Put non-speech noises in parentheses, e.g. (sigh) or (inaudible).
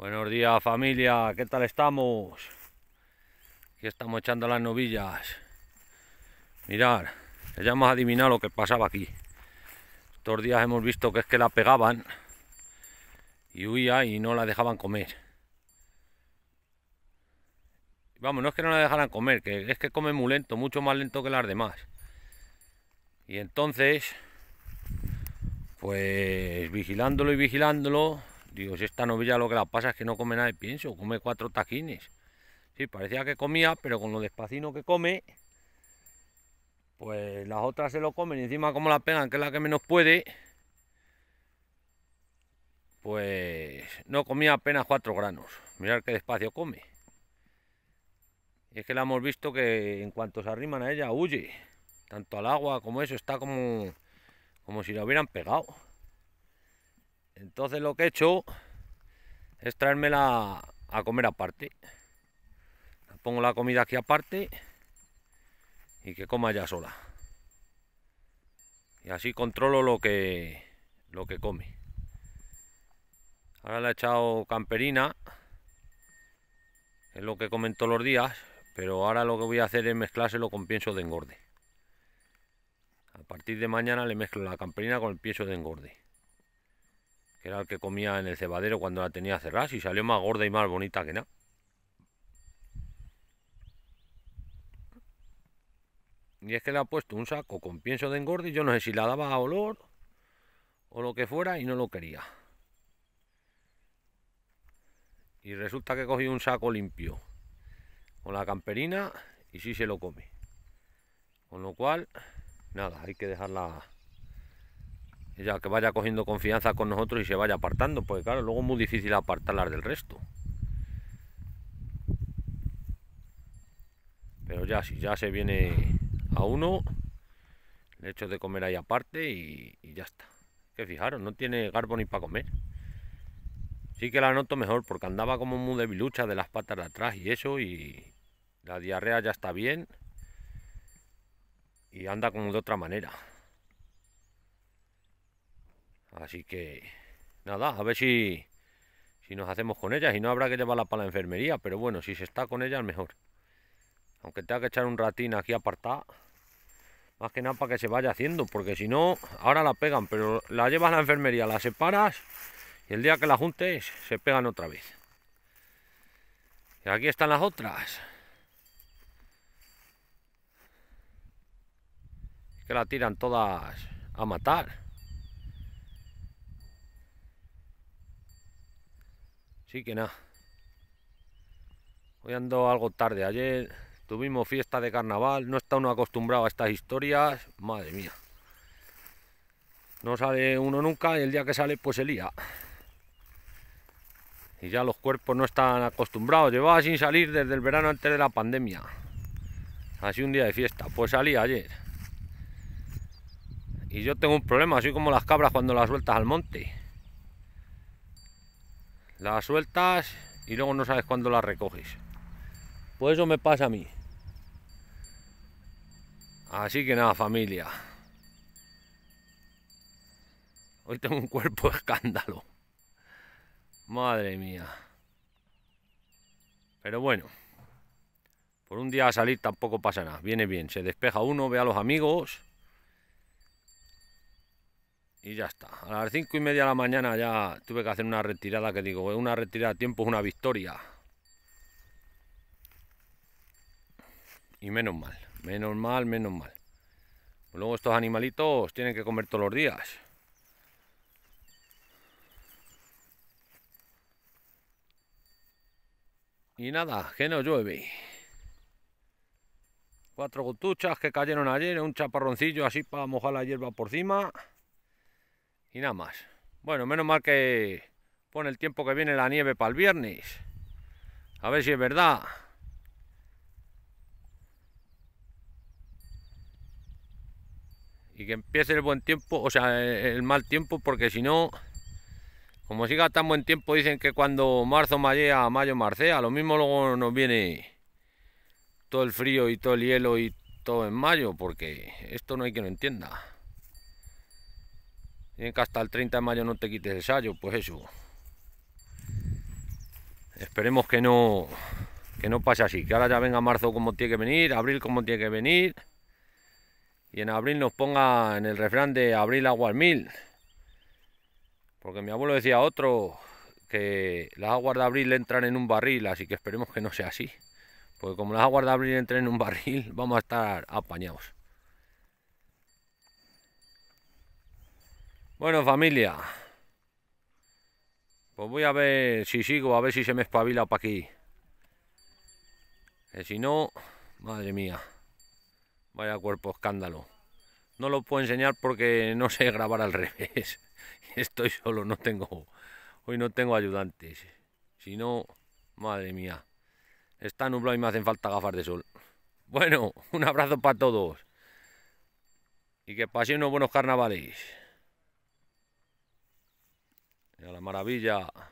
Buenos días familia, ¿qué tal estamos? Aquí estamos echando las novillas. Mirad, ya hemos adivinado lo que pasaba aquí. Estos días hemos visto que es que la pegaban y huía y no la dejaban comer. Vamos, no es que no la dejaran comer, que es que come muy lento, mucho más lento que las demás. Y entonces, pues vigilándolo y vigilándolo, Digo, si esta novilla lo que la pasa es que no come nada de pienso, come cuatro taquines. Sí, parecía que comía, pero con lo despacino que come, pues las otras se lo comen. Y encima como la pegan, que es la que menos puede, pues no comía apenas cuatro granos. Mirad qué despacio come. es que la hemos visto que en cuanto se arriman a ella, huye. Tanto al agua como eso, está como, como si la hubieran pegado. Entonces lo que he hecho es traérmela a comer aparte. Pongo la comida aquí aparte y que coma ya sola. Y así controlo lo que, lo que come. Ahora le he echado camperina, es lo que comen todos los días, pero ahora lo que voy a hacer es mezclárselo con pienso de engorde. A partir de mañana le mezclo la camperina con el pienso de engorde que era el que comía en el cebadero cuando la tenía cerrada, y salió más gorda y más bonita que nada. Y es que le ha puesto un saco con pienso de engorde y yo no sé si la daba a olor o lo que fuera y no lo quería. Y resulta que cogí un saco limpio con la camperina y sí se lo come. Con lo cual, nada, hay que dejarla ya que vaya cogiendo confianza con nosotros y se vaya apartando, porque claro, luego es muy difícil apartarlas del resto. Pero ya, si ya se viene a uno, le hecho de comer ahí aparte y, y ya está. Que fijaros, no tiene garbo ni para comer. Sí que la noto mejor, porque andaba como muy debilucha de las patas de atrás y eso, y la diarrea ya está bien. Y anda como de otra manera. Así que, nada, a ver si, nos hacemos con ellas. Y no habrá que llevarla para la enfermería, pero bueno, si se está con ellas, mejor. Aunque tenga que echar un ratín aquí apartada. Más que nada para que se vaya haciendo, porque si no, ahora la pegan, pero la llevas a la enfermería, la separas y el día que la juntes se pegan otra vez. Y aquí están las otras. que la tiran todas a matar. Sí que nada. Hoy ando algo tarde. Ayer tuvimos fiesta de carnaval. No está uno acostumbrado a estas historias. Madre mía. No sale uno nunca y el día que sale pues se lía. Y ya los cuerpos no están acostumbrados. Llevaba sin salir desde el verano antes de la pandemia. Así un día de fiesta. Pues salí ayer. Y yo tengo un problema. así como las cabras cuando las sueltas al monte las sueltas y luego no sabes cuándo las recoges. Pues eso me pasa a mí. Así que nada, familia. Hoy tengo un cuerpo de (laughs) escándalo. Madre mía. Pero bueno, por un día a salir tampoco pasa nada. Viene bien, se despeja uno, ve a los amigos y ya está. A las cinco y media de la mañana ya tuve que hacer una retirada que digo, una retirada de tiempo es una victoria. Y menos mal, menos mal, menos mal. Luego estos animalitos tienen que comer todos los días. Y nada, que no llueve. Cuatro gotuchas que cayeron ayer, un chaparroncillo así para mojar la hierba por cima y nada más. Bueno, menos mal que pone el tiempo que viene la nieve para el viernes. A ver si es verdad. Y que empiece el buen tiempo, o sea, el mal tiempo, porque si no, como siga tan buen tiempo, dicen que cuando marzo mallea, mayo marcea, lo mismo luego nos viene todo el frío y todo el hielo y todo en mayo, porque esto no hay quien lo entienda que hasta el 30 de mayo no te quites el sallo, pues eso. Esperemos que no, que no pase así, que ahora ya venga marzo como tiene que venir, abril como tiene que venir. Y en abril nos ponga en el refrán de abril agua mil. Porque mi abuelo decía otro que las aguas de abril entran en un barril, así que esperemos que no sea así. Porque como las aguas de abril entran en un barril, (laughs) vamos a estar apañados. Bueno, familia. Pues voy a ver si sigo, a ver si se me espabila para aquí. Que si no, madre mía. Vaya cuerpo escándalo. No lo puedo enseñar porque no sé grabar al (laughs) revés. Estoy solo, no tengo... Hoy no tengo ayudantes. Si no, madre mía. Está nublado y me hacen falta gafas de sol. Bueno, (laughs) un abrazo para todos. Y que pasen unos buenos carnavales a la maravilla.